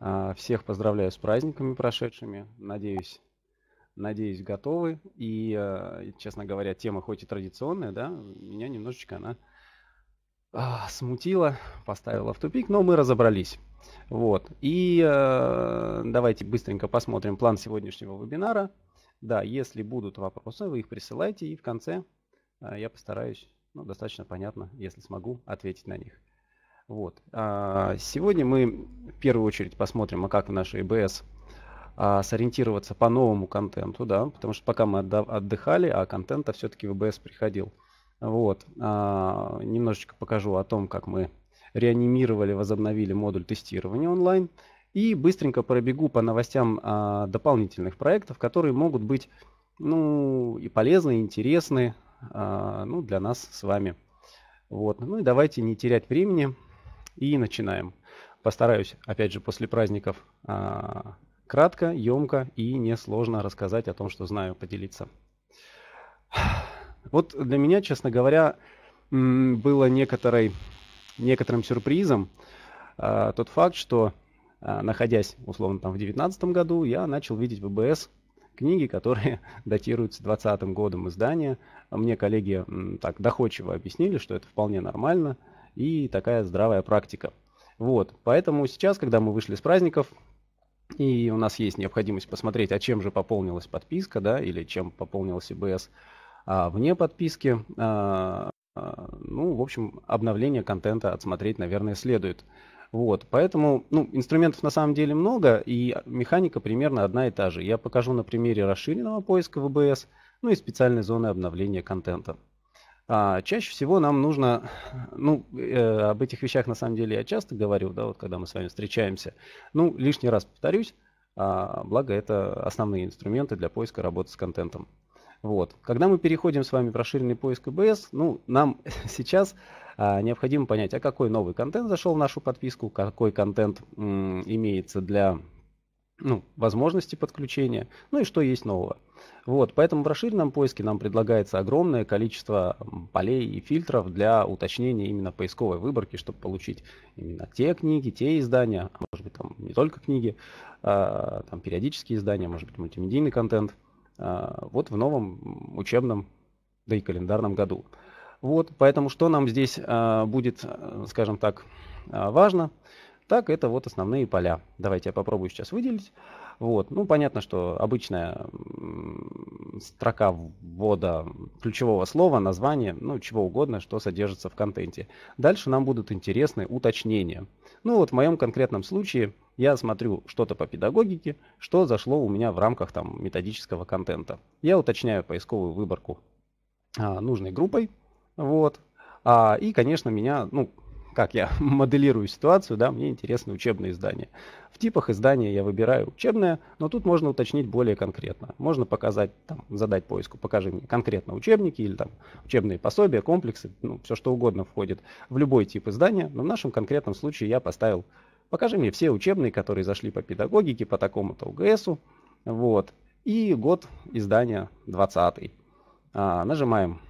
А, всех поздравляю с праздниками прошедшими. Надеюсь, надеюсь, готовы. И, а, честно говоря, тема хоть и традиционная, да, меня немножечко она а, смутила, поставила в тупик, но мы разобрались. Вот. И давайте быстренько посмотрим план сегодняшнего вебинара. Да, если будут вопросы, вы их присылайте, и в конце я постараюсь, ну, достаточно понятно, если смогу, ответить на них. Вот. А, сегодня мы в первую очередь посмотрим, а как в нашей EBS а, сориентироваться по новому контенту, да, потому что пока мы отдыхали, а контента все-таки в ИБС приходил. Вот. А, немножечко покажу о том, как мы реанимировали, возобновили модуль тестирования онлайн. И быстренько пробегу по новостям дополнительных проектов, которые могут быть ну, и полезны, и интересны ну, для нас с вами. Вот. Ну и давайте не терять времени, и начинаем. Постараюсь, опять же, после праздников а, кратко, емко и несложно рассказать о том, что знаю, поделиться. Вот для меня, честно говоря, было некоторой, некоторым сюрпризом э, тот факт, что э, находясь, условно, там в 2019 году, я начал видеть в ВБС книги, которые датируются 2020 годом издания. Мне коллеги так доходчиво объяснили, что это вполне нормально, и такая здравая практика. Вот, поэтому сейчас, когда мы вышли с праздников, и у нас есть необходимость посмотреть, а чем же пополнилась подписка, да, или чем пополнилась ИБС а вне подписки, а, а, ну, в общем, обновление контента отсмотреть, наверное, следует. Вот, поэтому, ну, инструментов на самом деле много, и механика примерно одна и та же. Я покажу на примере расширенного поиска в ВБС, ну и специальной зоны обновления контента. А, чаще всего нам нужно, ну, э, об этих вещах на самом деле я часто говорю, да, вот когда мы с вами встречаемся. Ну, лишний раз повторюсь, а, благо это основные инструменты для поиска работы с контентом. Вот. Когда мы переходим с вами в расширенный поиск ИБС, ну, нам сейчас а, необходимо понять, а какой новый контент зашел в нашу подписку, какой контент м, имеется для ну, возможности подключения, ну и что есть нового. Вот, поэтому в расширенном поиске нам предлагается огромное количество полей и фильтров для уточнения именно поисковой выборки, чтобы получить именно те книги, те издания, а может быть там не только книги, а, там периодические издания, может быть мультимедийный контент, а, вот в новом учебном, да и календарном году. Вот, поэтому что нам здесь а, будет, э, скажем так, а, важно – так, это вот основные поля. Давайте я попробую сейчас выделить. Вот. Ну, понятно, что обычная строка ввода ключевого слова, название, ну, чего угодно, что содержится в контенте. Дальше нам будут интересны уточнения. Ну, вот в моем конкретном случае я смотрю что-то по педагогике, что зашло у меня в рамках там методического контента. Я уточняю поисковую выборку а, нужной группой, вот. А, и, конечно, меня, ну, как я моделирую ситуацию, да, мне интересны учебные издания. В типах издания я выбираю учебное, но тут можно уточнить более конкретно. Можно показать, там, задать поиску, покажи мне конкретно учебники или там учебные пособия, комплексы, ну, все что угодно входит в любой тип издания, но в нашем конкретном случае я поставил покажи мне все учебные, которые зашли по педагогике, по такому-то УГСу, вот, и год издания 20 а, Нажимаем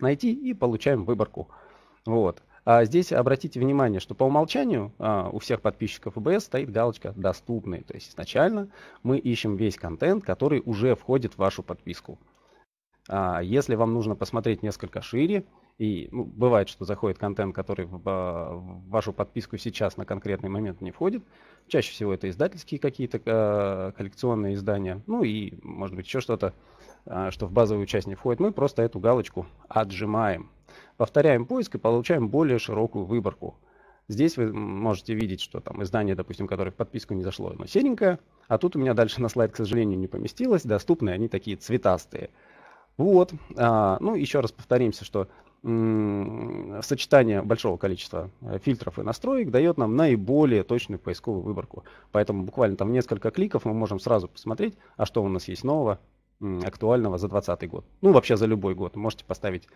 «Найти» и получаем выборку, вот. А здесь обратите внимание, что по умолчанию а, у всех подписчиков ОБС стоит галочка «Доступные». То есть изначально мы ищем весь контент, который уже входит в вашу подписку. А, если вам нужно посмотреть несколько шире, и ну, бывает, что заходит контент, который в, а, в вашу подписку сейчас на конкретный момент не входит. Чаще всего это издательские какие-то э, коллекционные издания, ну и, может быть, еще что-то, э, что в базовую часть не входит. Мы просто эту галочку отжимаем. Повторяем поиск и получаем более широкую выборку. Здесь вы можете видеть, что там издание, допустим, которое в подписку не зашло, оно серенькое, а тут у меня дальше на слайд, к сожалению, не поместилось, доступны они такие цветастые. Вот, а, ну еще раз повторимся, что сочетание большого количества э, фильтров и настроек дает нам наиболее точную поисковую выборку. Поэтому буквально там несколько кликов мы можем сразу посмотреть, а что у нас есть нового, актуального за 2020 год. Ну, вообще за любой год. Можете поставить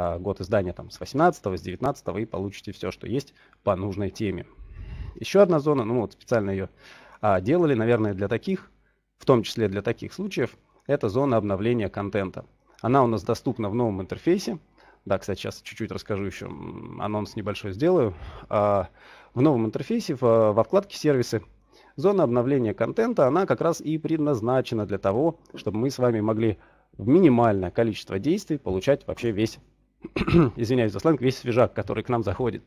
а, год издания там с 18 с 19 и получите все, что есть по нужной теме. Еще одна зона, ну вот специально ее а, делали, наверное, для таких, в том числе для таких случаев, это зона обновления контента. Она у нас доступна в новом интерфейсе. Да, кстати, сейчас чуть-чуть расскажу еще, анонс небольшой сделаю. А, в новом интерфейсе, в, во вкладке «Сервисы», зона обновления контента, она как раз и предназначена для того, чтобы мы с вами могли в минимальное количество действий получать вообще весь извиняюсь за сленг, весь свежак, который к нам заходит.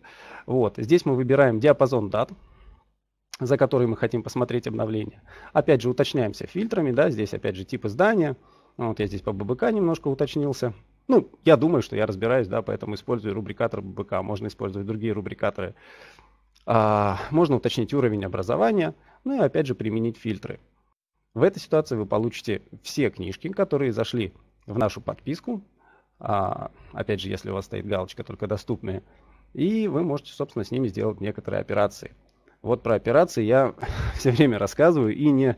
Вот. Здесь мы выбираем диапазон дат, за который мы хотим посмотреть обновление. Опять же, уточняемся фильтрами, да, здесь опять же тип издания. Вот я здесь по ББК немножко уточнился. Ну, я думаю, что я разбираюсь, да, поэтому использую рубрикатор ББК. Можно использовать другие рубрикаторы. А, можно уточнить уровень образования, ну и опять же применить фильтры. В этой ситуации вы получите все книжки, которые зашли в нашу подписку а, опять же, если у вас стоит галочка только доступные, и вы можете, собственно, с ними сделать некоторые операции. Вот про операции я все время рассказываю и не,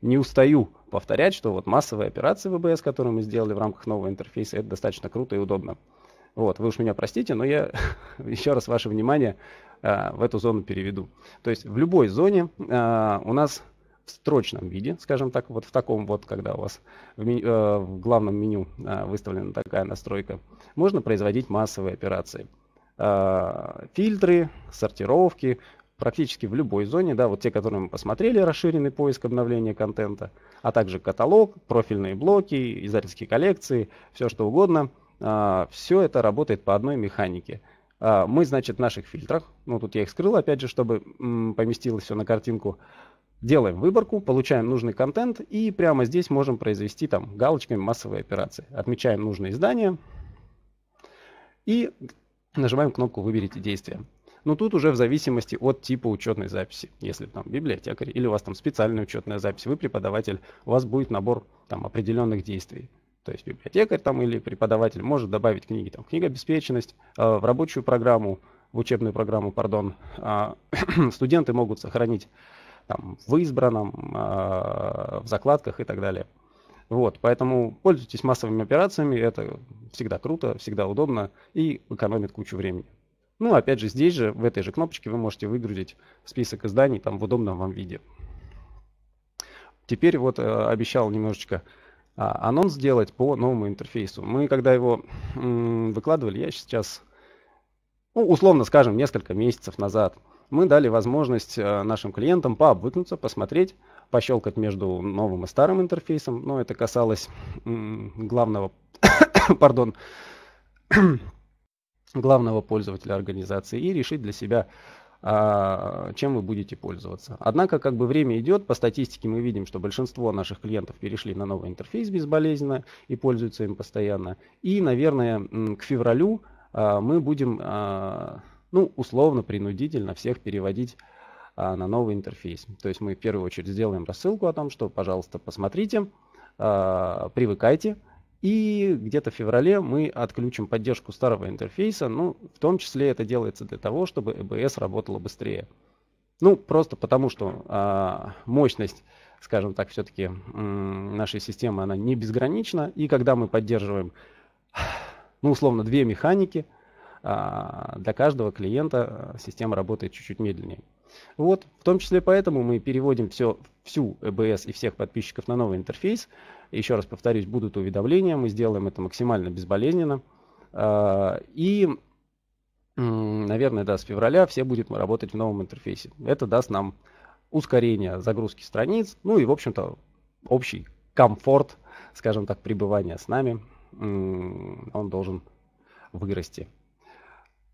не устаю повторять, что вот массовые операции в VBS, которые мы сделали в рамках нового интерфейса, это достаточно круто и удобно. Вот, вы уж меня простите, но я еще раз ваше внимание а, в эту зону переведу. То есть в любой зоне а, у нас в строчном виде, скажем так, вот в таком вот, когда у вас в, меню, э, в главном меню э, выставлена такая настройка, можно производить массовые операции. Э, фильтры, сортировки, практически в любой зоне, да, вот те, которые мы посмотрели, расширенный поиск обновления контента, а также каталог, профильные блоки, издательские коллекции, все что угодно, все это работает по одной механике – мы, значит, в наших фильтрах, ну тут я их скрыл, опять же, чтобы поместилось все на картинку, Делаем выборку, получаем нужный контент и прямо здесь можем произвести там галочками массовые операции. Отмечаем нужное издание и нажимаем кнопку «Выберите действие». Но тут уже в зависимости от типа учетной записи. Если там библиотекарь или у вас там специальная учетная запись, вы преподаватель, у вас будет набор там определенных действий. То есть библиотекарь там или преподаватель может добавить книги, там книга обеспеченность э, в рабочую программу, в учебную программу, пардон. Э, студенты могут сохранить там, в избранном, а, в закладках и так далее. Вот, поэтому пользуйтесь массовыми операциями, это всегда круто, всегда удобно и экономит кучу времени. Ну, опять же, здесь же, в этой же кнопочке вы можете выгрузить список изданий там в удобном вам виде. Теперь вот э, обещал немножечко э, анонс сделать по новому интерфейсу. Мы когда его э, выкладывали, я сейчас, ну, условно скажем, несколько месяцев назад – мы дали возможность э, нашим клиентам пообвыкнуться, посмотреть, пощелкать между новым и старым интерфейсом. Но это касалось главного, пардон, главного пользователя организации и решить для себя, а, чем вы будете пользоваться. Однако, как бы время идет, по статистике мы видим, что большинство наших клиентов перешли на новый интерфейс безболезненно и пользуются им постоянно. И, наверное, к февралю а, мы будем а, ну, условно, принудительно всех переводить а, на новый интерфейс. То есть мы в первую очередь сделаем рассылку о том, что, пожалуйста, посмотрите, а, привыкайте, и где-то в феврале мы отключим поддержку старого интерфейса, ну, в том числе это делается для того, чтобы EBS работала быстрее. Ну, просто потому, что а, мощность скажем так, все-таки нашей системы, она не безгранична. И когда мы поддерживаем, ну, условно, две механики, а, для каждого клиента а, система работает чуть-чуть медленнее. Вот, в том числе поэтому мы переводим все, всю ЭБС и всех подписчиков на новый интерфейс. Еще раз повторюсь, будут уведомления, мы сделаем это максимально безболезненно. А, и, наверное, да, с февраля все будет работать в новом интерфейсе. Это даст нам ускорение загрузки страниц, ну и, в общем-то, общий комфорт, скажем так, пребывания с нами, он должен вырасти.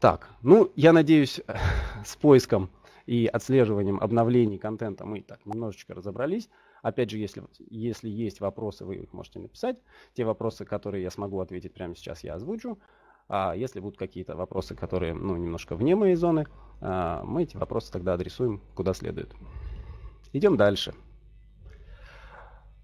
Так, ну, я надеюсь, с поиском и отслеживанием обновлений контента мы так немножечко разобрались. Опять же, если, если есть вопросы, вы их можете написать. Те вопросы, которые я смогу ответить прямо сейчас, я озвучу. А если будут какие-то вопросы, которые ну, немножко вне моей зоны, а, мы эти вопросы тогда адресуем куда следует. Идем дальше.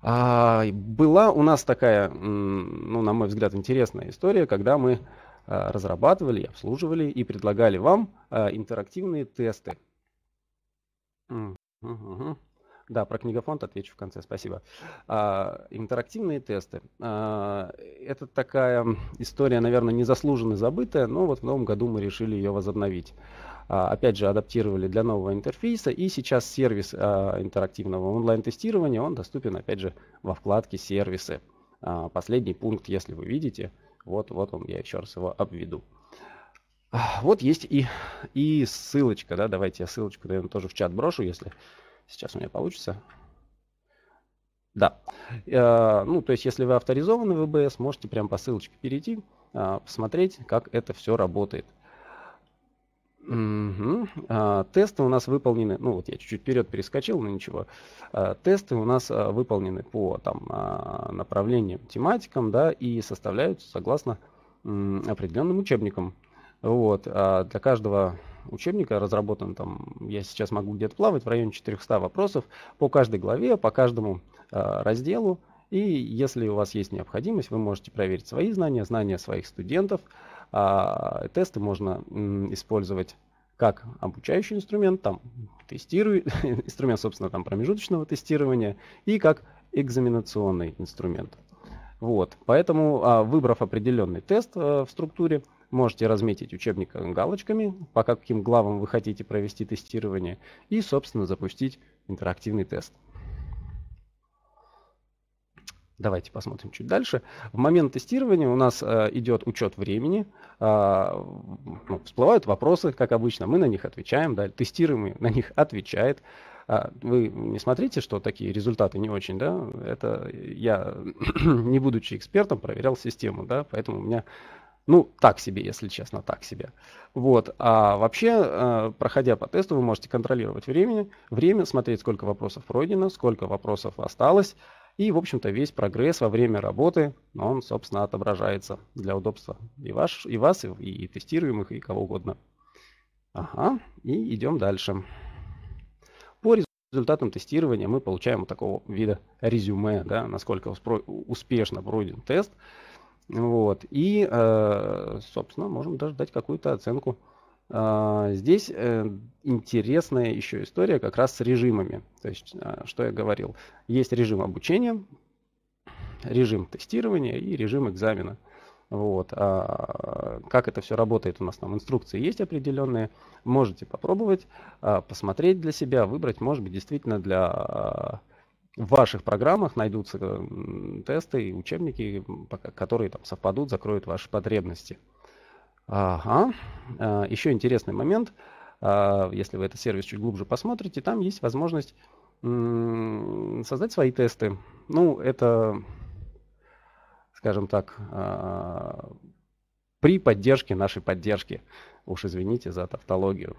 А, была у нас такая, ну, на мой взгляд, интересная история, когда мы а, разрабатывали, обслуживали и предлагали вам а, интерактивные тесты. Да, про книгофонд отвечу в конце, спасибо. А, интерактивные тесты. это такая история, наверное, незаслуженно забытая, но вот в новом году мы решили ее возобновить. опять же, адаптировали для нового интерфейса, и сейчас сервис а, интерактивного онлайн-тестирования, он доступен, опять же, во вкладке «Сервисы». А, последний пункт, если вы видите – вот, вот он, я еще раз его обведу. Вот есть и, и ссылочка, да, давайте я ссылочку, наверное, тоже в чат брошу, если сейчас у меня получится. Да, э, ну, то есть, если вы авторизованы в ВБС, можете прям по ссылочке перейти, а, посмотреть, как это все работает. Угу. А, тесты у нас выполнены, ну вот я чуть-чуть вперед перескочил, но ничего. А, тесты у нас а, выполнены по там, а, направлениям, тематикам, да, и составляются согласно м, определенным учебникам. Вот, а для каждого учебника разработан там, я сейчас могу где-то плавать, в районе 400 вопросов по каждой главе, по каждому а, разделу. И если у вас есть необходимость, вы можете проверить свои знания, знания своих студентов, а, тесты можно использовать как обучающий инструмент, там тестирую, инструмент, собственно, там промежуточного тестирования, и как экзаменационный инструмент. Вот. Поэтому, а, выбрав определенный тест э, в структуре, можете разметить учебник э, галочками, по каким главам вы хотите провести тестирование, и, собственно, запустить интерактивный тест. Давайте посмотрим чуть дальше. В момент тестирования у нас э, идет учет времени, э, ну, всплывают вопросы, как обычно, мы на них отвечаем, да, тестируемый на них отвечает. А, вы не смотрите, что такие результаты не очень, да? Это я, не будучи экспертом, проверял систему, да, поэтому у меня ну, так себе, если честно, так себе. Вот. А вообще, э, проходя по тесту, вы можете контролировать время, время смотреть, сколько вопросов пройдено, сколько вопросов осталось, и, в общем-то, весь прогресс во время работы, он, собственно, отображается для удобства и, ваш, и вас, и, и тестируемых, и кого угодно. Ага, и идем дальше. По результатам тестирования мы получаем вот такого вида резюме, да, насколько успешно пройден тест. Вот, и, э, собственно, можем даже дать какую-то оценку а, здесь э, интересная еще история как раз с режимами. То есть, а, что я говорил, есть режим обучения, режим тестирования и режим экзамена. Вот. А как это все работает у нас там инструкции есть определенные, можете попробовать, а, посмотреть для себя, выбрать, может быть, действительно для в ваших программах найдутся тесты и учебники, которые там совпадут, закроют ваши потребности. Ага. А, Еще интересный момент, а, если вы этот сервис чуть глубже посмотрите, там есть возможность создать свои тесты. Ну, это, скажем так, а, при поддержке нашей поддержки. Уж извините за тавтологию.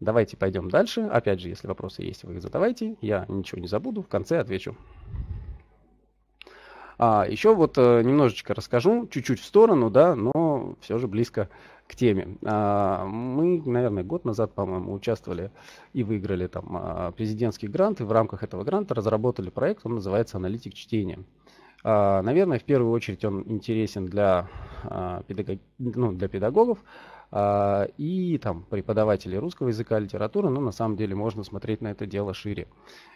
Давайте пойдем дальше. Опять же, если вопросы есть, вы их задавайте. Я ничего не забуду, в конце отвечу. А еще вот э, немножечко расскажу, чуть-чуть в сторону, да, но все же близко к теме. А, мы, наверное, год назад, по-моему, участвовали и выиграли там а, президентский грант, и в рамках этого гранта разработали проект, он называется «Аналитик чтения». А, наверное, в первую очередь он интересен для, а, педагог... ну, для педагогов а, и там, преподавателей русского языка, и литературы, но на самом деле можно смотреть на это дело шире.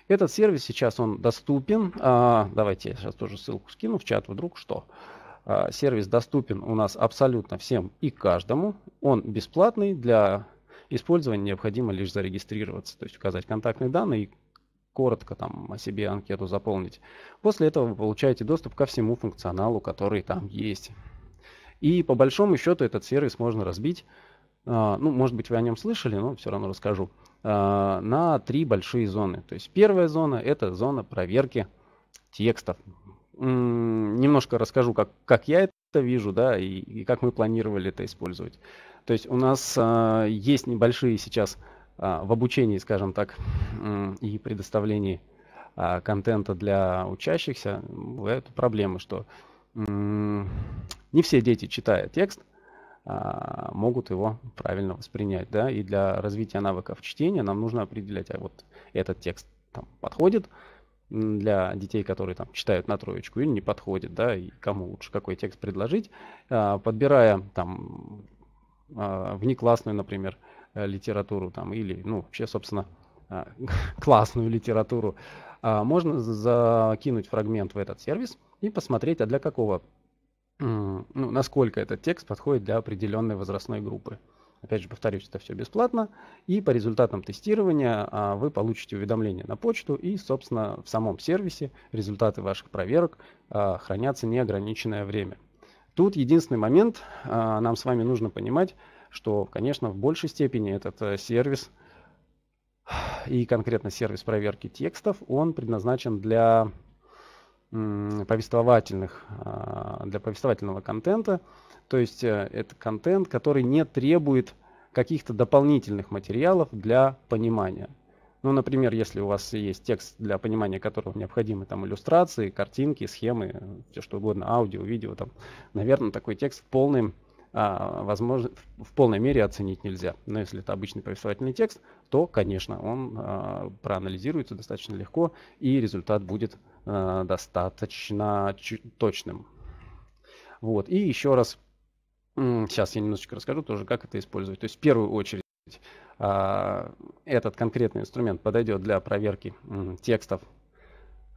Этот сервис сейчас он доступен. Давайте я сейчас тоже ссылку скину в чат, вдруг что. Сервис доступен у нас абсолютно всем и каждому. Он бесплатный для использования необходимо лишь зарегистрироваться, то есть указать контактные данные и коротко там о себе анкету заполнить. После этого вы получаете доступ ко всему функционалу, который там есть. И по большому счету этот сервис можно разбить, а, ну, может быть, вы о нем слышали, но все равно расскажу, а, на три большие зоны. То есть первая зона – это зона проверки текстов. Немножко расскажу, как, как я это вижу, да, и, и как мы планировали это использовать. То есть у нас а, есть небольшие сейчас а, в обучении, скажем так, и предоставлении а, контента для учащихся бывают проблемы, что не все дети, читая текст, а, могут его правильно воспринять. Да? И для развития навыков чтения нам нужно определять, а вот этот текст там, подходит для детей, которые там читают на троечку или не подходит, да, и кому лучше какой текст предложить, подбирая там внеклассную, например, Э, литературу там или, ну, вообще, собственно, э, классную литературу, а, можно закинуть фрагмент в этот сервис и посмотреть, а для какого, ну, насколько этот текст подходит для определенной возрастной группы. Опять же, повторюсь, это все бесплатно. И по результатам тестирования а, вы получите уведомление на почту. И, собственно, в самом сервисе результаты ваших проверок а, хранятся неограниченное время. Тут единственный момент, нам с вами нужно понимать, что, конечно, в большей степени этот э, сервис и конкретно сервис проверки текстов, он предназначен для повествовательных, а, для повествовательного контента. То есть э, это контент, который не требует каких-то дополнительных материалов для понимания. Ну, например, если у вас есть текст, для понимания которого необходимы там иллюстрации, картинки, схемы, все что угодно, аудио, видео, там, наверное, такой текст в полном а, возможно, в полной мере оценить нельзя. Но если это обычный повествовательный текст, то, конечно, он а, проанализируется достаточно легко, и результат будет а, достаточно точным. Вот. И еще раз, сейчас я немножечко расскажу тоже, как это использовать. То есть в первую очередь а, этот конкретный инструмент подойдет для проверки текстов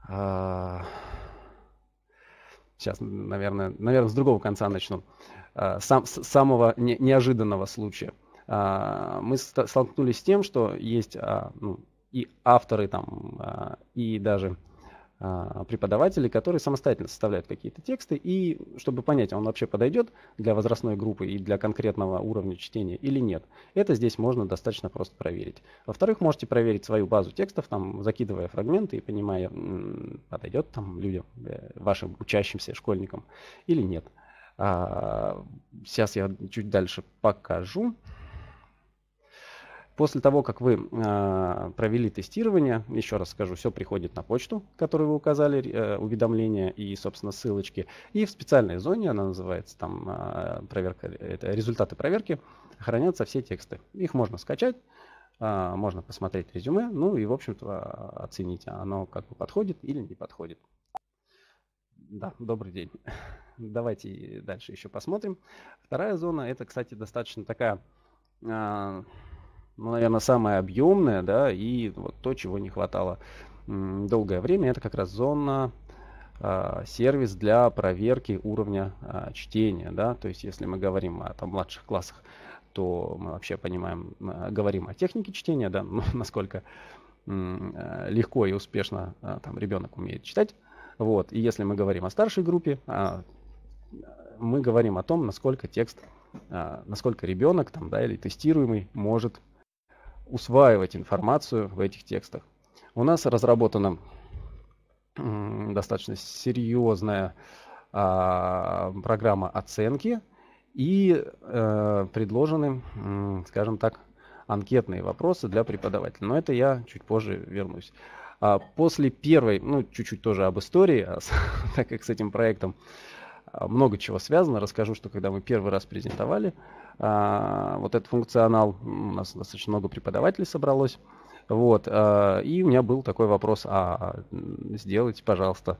а, Сейчас, наверное, наверное, с другого конца начну. Э, сам, с самого не, неожиданного случая. Э, мы столкнулись с тем, что есть а, ну, и авторы, там, а, и даже а, преподавателей, которые самостоятельно составляют какие-то тексты, и чтобы понять, он вообще подойдет для возрастной группы и для конкретного уровня чтения или нет, это здесь можно достаточно просто проверить. Во-вторых, можете проверить свою базу текстов, там, закидывая фрагменты и понимая, подойдет там людям, э, вашим учащимся школьникам или нет. А, сейчас я чуть дальше покажу. После того, как вы э, провели тестирование, еще раз скажу, все приходит на почту, которую вы указали, э, уведомления и, собственно, ссылочки. И в специальной зоне, она называется там э, проверка, это результаты проверки, хранятся все тексты. Их можно скачать, э, можно посмотреть резюме, ну и, в общем-то, оценить, оно как бы подходит или не подходит. Да, добрый день. Давайте дальше еще посмотрим. Вторая зона, это, кстати, достаточно такая... Э, ну, наверное, самое объемное, да, и вот то, чего не хватало долгое время, это как раз зона а, сервис для проверки уровня а, чтения, да, то есть если мы говорим о там, младших классах, то мы вообще понимаем, говорим о технике чтения, да, ну, насколько а, легко и успешно а, там ребенок умеет читать, вот, и если мы говорим о старшей группе, мы говорим о том, насколько текст, насколько ребенок там, да, или тестируемый может усваивать информацию в этих текстах. У нас разработана достаточно серьезная а, программа оценки и а, предложены, скажем так, анкетные вопросы для преподавателя. Но это я чуть позже вернусь. А после первой, ну, чуть-чуть тоже об истории, а так как с этим проектом а, много чего связано. Расскажу, что когда мы первый раз презентовали а, вот этот функционал, у нас достаточно много преподавателей собралось. Вот, а, и у меня был такой вопрос, а сделайте, пожалуйста,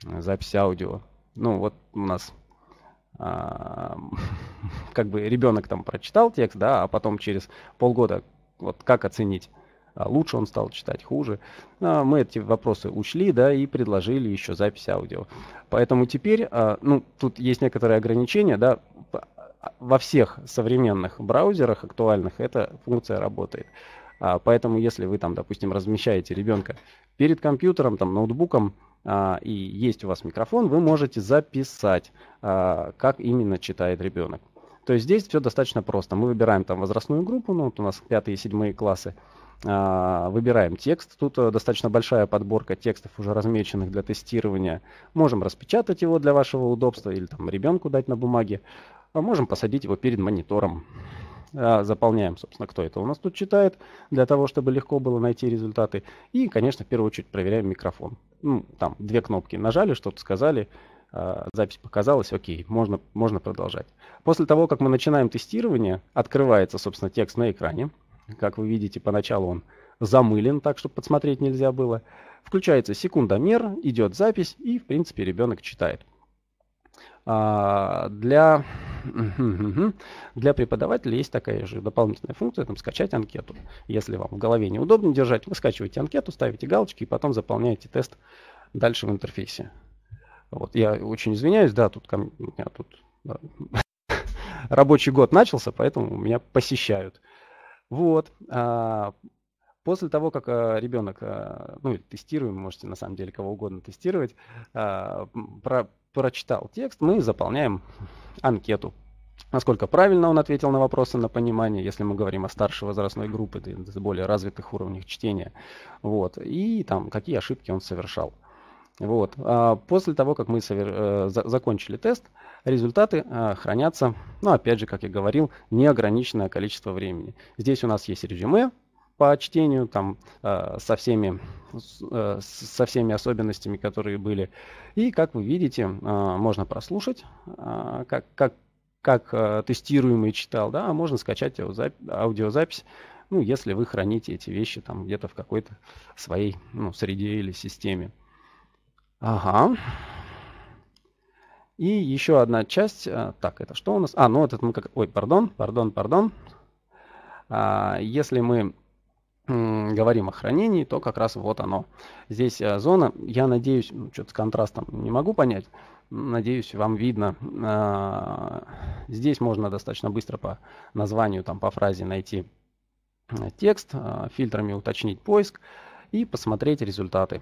запись аудио. Ну вот у нас а, как бы ребенок там прочитал текст, да, а потом через полгода вот как оценить а лучше он стал читать, хуже. А мы эти вопросы учли, да, и предложили еще запись аудио. Поэтому теперь, а, ну, тут есть некоторые ограничения, да, во всех современных браузерах актуальных эта функция работает. Поэтому если вы там, допустим, размещаете ребенка перед компьютером, там, ноутбуком, и есть у вас микрофон, вы можете записать, как именно читает ребенок. То есть здесь все достаточно просто. Мы выбираем там возрастную группу, ну вот у нас пятые и седьмые классы, а, выбираем текст. Тут э, достаточно большая подборка текстов, уже размеченных для тестирования. Можем распечатать его для вашего удобства или там ребенку дать на бумаге. А можем посадить его перед монитором. А, заполняем, собственно, кто это у нас тут читает, для того, чтобы легко было найти результаты. И, конечно, в первую очередь проверяем микрофон. Ну, там две кнопки нажали, что-то сказали, а, запись показалась, окей, можно, можно продолжать. После того, как мы начинаем тестирование, открывается, собственно, текст на экране. Как вы видите, поначалу он замылен, так что подсмотреть нельзя было. Включается секундомер, идет запись, и, в принципе, ребенок читает. А, для, для преподавателя есть такая же дополнительная функция, там, скачать анкету. Если вам в голове неудобно держать, вы скачиваете анкету, ставите галочки и потом заполняете тест дальше в интерфейсе. Вот, я очень извиняюсь, да, тут ко мне, тут да. рабочий год начался, поэтому меня посещают. Вот. А, после того, как а, ребенок, а, ну тестируем, можете на самом деле кого угодно тестировать, про, прочитал текст, мы заполняем анкету. Насколько правильно он ответил на вопросы на понимание, если мы говорим о старшей возрастной группе, более развитых уровнях чтения. Вот. И там, какие ошибки он совершал. Вот. После того, как мы э, закончили тест, Результаты э, хранятся, ну опять же, как я говорил, неограниченное количество времени. Здесь у нас есть резюме по чтению, там э, со, всеми, э, со всеми особенностями, которые были. И, как вы видите, э, можно прослушать, э, как, как, как э, тестируемый читал, да, а можно скачать аудиозапись, ну, если вы храните эти вещи там где-то в какой-то своей ну, среде или системе. Ага. И еще одна часть. А, так, это что у нас? А, ну этот мы как... Ой, пардон, пардон, пардон. А, если мы говорим о хранении, то как раз вот оно. Здесь а, зона, я надеюсь, ну, что-то с контрастом не могу понять, надеюсь, вам видно. Здесь можно достаточно быстро по названию, там, по фразе найти текст, фильтрами уточнить поиск и посмотреть результаты.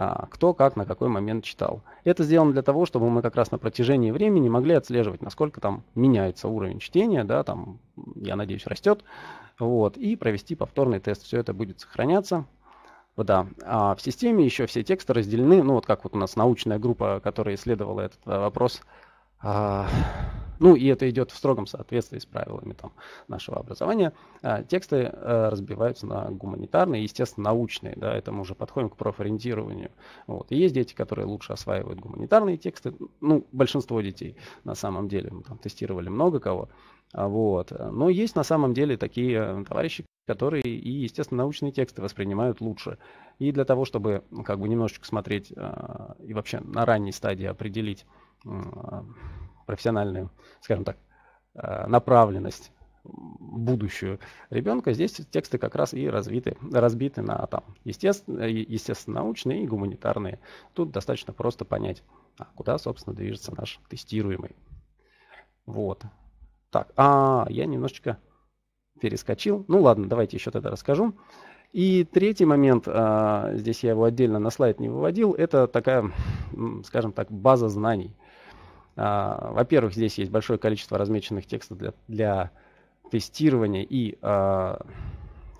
А, кто как на какой момент читал. Это сделано для того, чтобы мы как раз на протяжении времени могли отслеживать, насколько там меняется уровень чтения, да, там, я надеюсь, растет, вот, и провести повторный тест. Все это будет сохраняться, да. А в системе еще все тексты разделены, ну вот как вот у нас научная группа, которая исследовала этот а, вопрос, а, ну и это идет в строгом соответствии с правилами там, нашего образования. А, тексты э, разбиваются на гуманитарные, естественно, научные. Да, это мы уже подходим к профориентированию. Вот. И есть дети, которые лучше осваивают гуманитарные тексты. Ну, большинство детей на самом деле. Мы там тестировали много кого. А, вот. Но есть на самом деле такие э, товарищи, которые и, естественно, научные тексты воспринимают лучше. И для того, чтобы ну, как бы немножечко смотреть э, и вообще на ранней стадии определить профессиональную, скажем так, э, направленность будущую ребенка, здесь тексты как раз и развиты, разбиты на там, естественно, э, естественно научные и гуманитарные. Тут достаточно просто понять, а куда, собственно, движется наш тестируемый. Вот. Так, а я немножечко перескочил. Ну ладно, давайте еще тогда расскажу. И третий момент, а, здесь я его отдельно на слайд не выводил, это такая, скажем так, база знаний – а, во-первых, здесь есть большое количество размеченных текстов для, для тестирования и, а,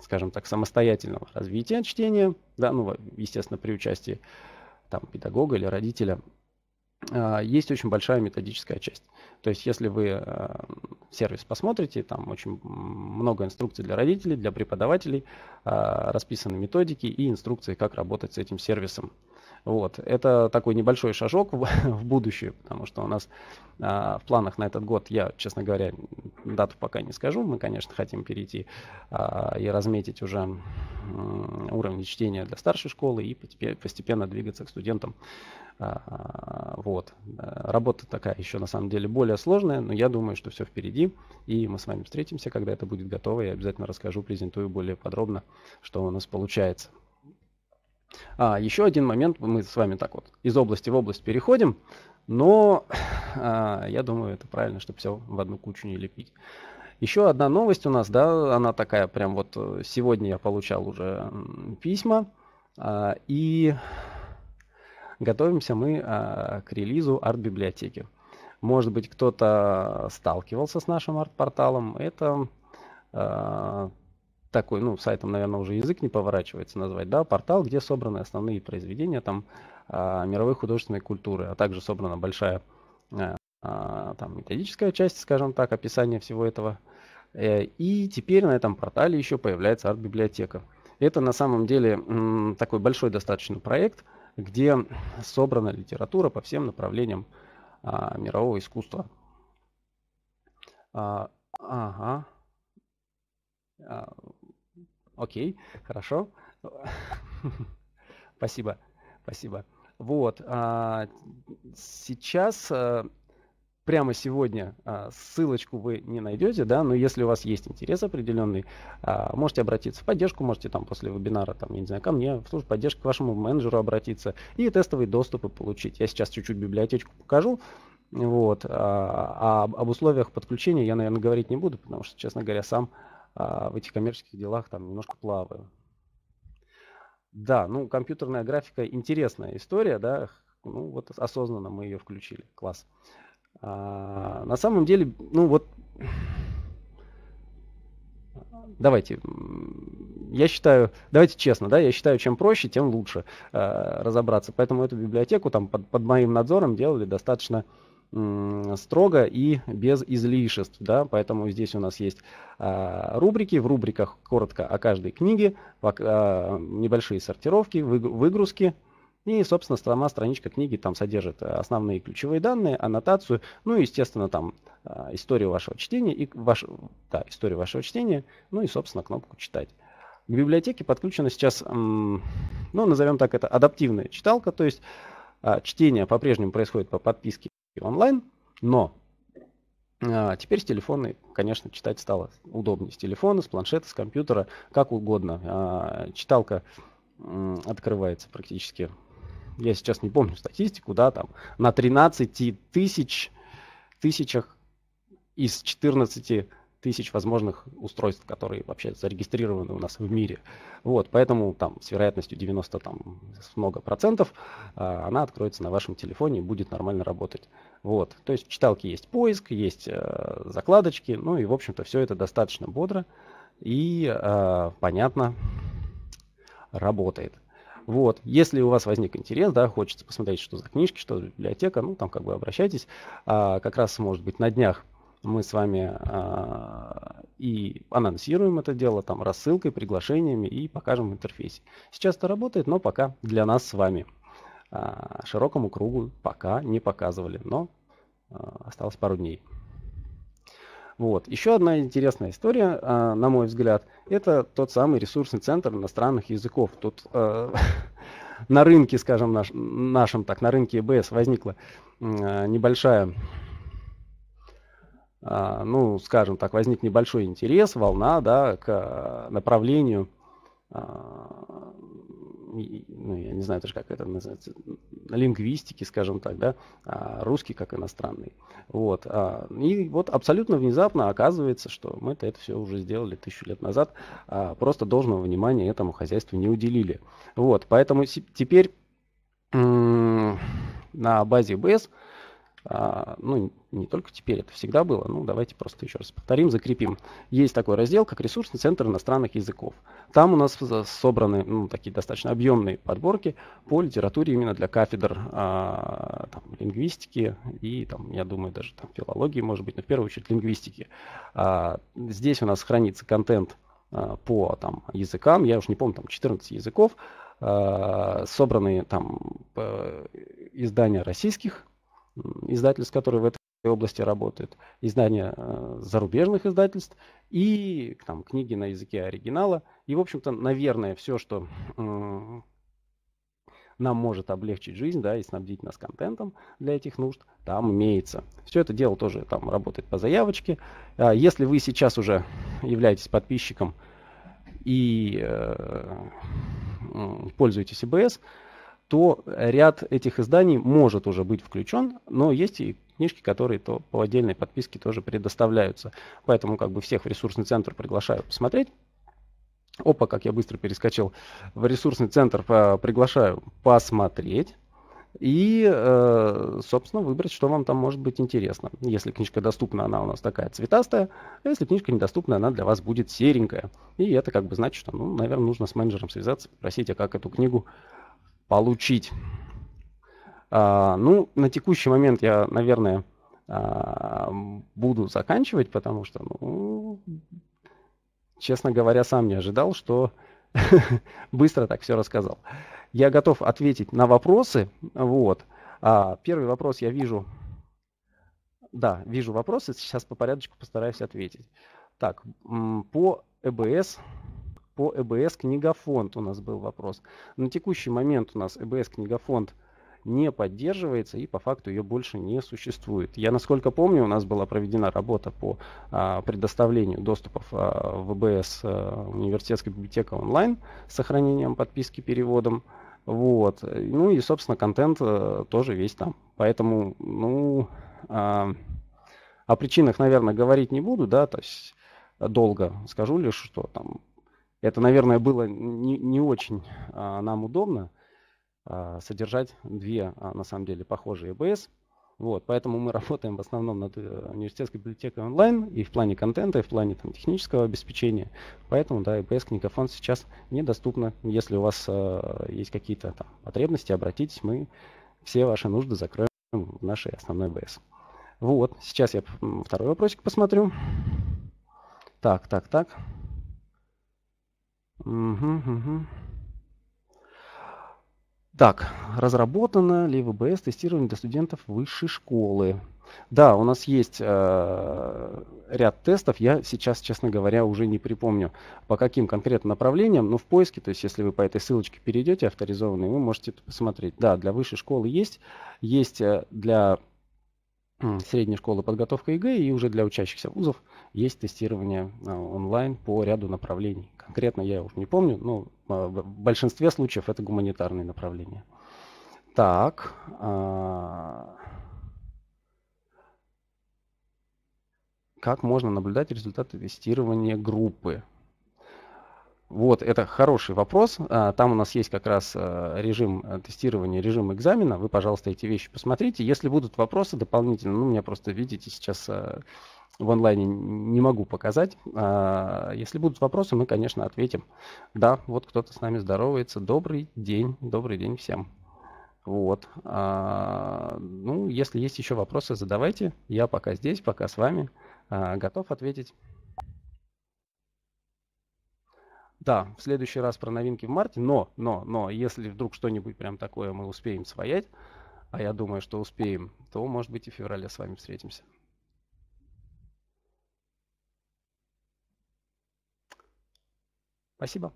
скажем так, самостоятельного развития чтения, да, ну, естественно, при участии там, педагога или родителя. А, есть очень большая методическая часть. То есть, если вы сервис посмотрите, там очень много инструкций для родителей, для преподавателей, расписаны методики и инструкции, как работать с этим сервисом. Вот. Это такой небольшой шажок в, в будущее, потому что у нас а, в планах на этот год, я, честно говоря, дату пока не скажу. Мы, конечно, хотим перейти а, и разметить уже м, уровень чтения для старшей школы и постепенно двигаться к студентам. А, вот. Работа такая еще, на самом деле, более сложная, но я думаю, что все впереди. И мы с вами встретимся, когда это будет готово. Я обязательно расскажу, презентую более подробно, что у нас получается. А, еще один момент, мы с вами так вот из области в область переходим, но а, я думаю, это правильно, чтобы все в одну кучу не лепить. Еще одна новость у нас, да, она такая прям вот э, сегодня я получал уже письма, а, и готовимся мы а, к релизу арт-библиотеки. Может быть, кто-то сталкивался с нашим арт-порталом. Это а, такой, ну, сайтом, наверное, уже язык не поворачивается назвать, да, а портал, где собраны основные произведения там а, мировой художественной культуры, а также собрана большая э, а, там методическая часть, скажем так, описание всего этого. Э, и теперь на этом портале еще появляется арт-библиотека. Это на самом деле такой большой достаточно проект, где собрана литература по всем направлениям мирового искусства. Ага. Окей, хорошо. Спасибо, спасибо. Вот, а, сейчас, а, прямо сегодня а, ссылочку вы не найдете, да, но если у вас есть интерес определенный, можете обратиться в поддержку, можете там после вебинара, там, я не знаю, ко мне, в службу поддержки к вашему менеджеру обратиться и тестовые доступы получить. Я сейчас чуть-чуть библиотечку покажу, вот, а об условиях подключения я, наверное, говорить не буду, потому что, честно говоря, сам а, в этих коммерческих делах там немножко плаваю. Да, ну, компьютерная графика интересная история, да, ну, вот осознанно мы ее включили, класс. А, на самом деле, ну, вот, давайте, я считаю, давайте честно, да, я считаю, чем проще, тем лучше а, разобраться, поэтому эту библиотеку там под, под моим надзором делали достаточно, а, строго и без излишеств, да, поэтому здесь у нас есть а, рубрики, в рубриках коротко о каждой книге, в, а, небольшие сортировки, вы, выгрузки, и, собственно, сама страничка книги там содержит основные ключевые данные, аннотацию, ну и, естественно, там а, историю вашего чтения, и ваш, да, историю вашего чтения, ну и, собственно, кнопку «Читать». К библиотеке подключена сейчас, ну, назовем так это, адаптивная читалка, то есть а, чтение по-прежнему происходит по подписке и онлайн, но а, теперь с телефона, конечно, читать стало удобнее. С телефона, с планшета, с компьютера, как угодно. А, читалка м, открывается практически, я сейчас не помню статистику, да, там на 13 тысяч, тысячах из 14 тысяч возможных устройств, которые вообще зарегистрированы у нас в мире. Вот, поэтому там с вероятностью 90 там много процентов а, она откроется на вашем телефоне и будет нормально работать. Вот, то есть в читалке есть поиск, есть э, закладочки, ну и в общем-то все это достаточно бодро и э, понятно работает. Вот. Если у вас возник интерес, да, хочется посмотреть, что за книжки, что за библиотека, ну, там как бы обращайтесь. А, как раз, может быть, на днях мы с вами э, и анонсируем это дело там рассылкой, приглашениями и покажем в интерфейсе. Сейчас это работает, но пока для нас с вами э, широкому кругу пока не показывали, но э, осталось пару дней. Вот. Еще одна интересная история, э, на мой взгляд, это тот самый ресурсный центр иностранных языков. Тут э, на рынке, скажем, наш, нашем, так, на рынке ЭБС возникла э, небольшая а, ну, скажем так, возник небольшой интерес, волна, да, к направлению, а, ну, я не знаю даже, как это называется, лингвистики, скажем так, да, а, русский как иностранный. Вот. И вот абсолютно внезапно оказывается, что мы-то это все уже сделали тысячу лет назад, просто должного внимания этому хозяйству не уделили. Вот, поэтому теперь на базе БС – а, ну, не только теперь, это всегда было, ну, давайте просто еще раз повторим, закрепим. Есть такой раздел, как ресурсный центр иностранных языков. Там у нас собраны, ну, такие достаточно объемные подборки по литературе именно для кафедр а, там, лингвистики и, там, я думаю, даже там филологии, может быть, но в первую очередь лингвистики. А, здесь у нас хранится контент а, по там, языкам, я уже не помню, там 14 языков, а, собраны там э, издания российских издательств, которые в этой области работают, издания э, зарубежных издательств и там, книги на языке оригинала. И, в общем-то, наверное, все, что нам может облегчить жизнь, да, и снабдить нас контентом для этих нужд, там имеется. Все это дело тоже там работает по заявочке. А если вы сейчас уже являетесь подписчиком и э, пользуетесь ИБС, то ряд этих изданий может уже быть включен, но есть и книжки, которые то по отдельной подписке тоже предоставляются. Поэтому как бы всех в ресурсный центр приглашаю посмотреть. Опа, как я быстро перескочил. В ресурсный центр а, приглашаю посмотреть и, э, собственно, выбрать, что вам там может быть интересно. Если книжка доступна, она у нас такая цветастая, а если книжка недоступна, она для вас будет серенькая. И это как бы значит, что, ну, наверное, нужно с менеджером связаться, попросить, а как эту книгу получить. А, ну, на текущий момент я, наверное, а, буду заканчивать, потому что, ну, честно говоря, сам не ожидал, что быстро так все рассказал. Я готов ответить на вопросы. Вот. А, первый вопрос я вижу. Да, вижу вопросы. Сейчас по порядочку постараюсь ответить. Так, по ЭБС по ЭБС книгофонд у нас был вопрос. На текущий момент у нас ЭБС книгофонд не поддерживается и по факту ее больше не существует. Я, насколько помню, у нас была проведена работа по а, предоставлению доступов а, в ЭБС а, э, университетской библиотека онлайн с сохранением подписки переводом. Вот. Ну и, собственно, контент а, тоже весь там. Поэтому, ну, а, о причинах, наверное, говорить не буду, да, то есть долго. Скажу лишь, что там это, наверное, было не, не очень а, нам удобно а, содержать две, а, на самом деле, похожие ЭБС. Вот, поэтому мы работаем в основном над э, университетской библиотекой онлайн и в плане контента, и в плане там, технического обеспечения. Поэтому, да, EBS Книгофон сейчас недоступна. Если у вас э, есть какие-то там потребности, обратитесь, мы все ваши нужды закроем в нашей основной EBS. Вот, сейчас я второй вопросик посмотрю. Так, так, так. Угу, угу. Так, разработано ли ВБС тестирование для студентов высшей школы? Да, у нас есть э, ряд тестов. Я сейчас, честно говоря, уже не припомню, по каким конкретно направлениям, но в поиске, то есть если вы по этой ссылочке перейдете, авторизованный, вы можете посмотреть. Да, для высшей школы есть, есть э, для средней школы подготовка ЕГЭ и уже для учащихся вузов. Э, есть тестирование а, онлайн по ряду направлений. Конкретно я уже не помню, но а, в большинстве случаев это гуманитарные направления. Так. А, как можно наблюдать результаты тестирования группы? Вот, это хороший вопрос. Там у нас есть как раз режим тестирования, режим экзамена. Вы, пожалуйста, эти вещи посмотрите. Если будут вопросы дополнительно, ну, у меня просто, видите, сейчас в онлайне не могу показать. А, если будут вопросы, мы, конечно, ответим. Да, вот кто-то с нами здоровается. Добрый день, добрый день всем. Вот. А, ну, если есть еще вопросы, задавайте. Я пока здесь, пока с вами. А, готов ответить. Да, в следующий раз про новинки в марте, но, но, но, если вдруг что-нибудь прям такое мы успеем своять, а я думаю, что успеем, то, может быть, и в феврале с вами встретимся. Спасибо.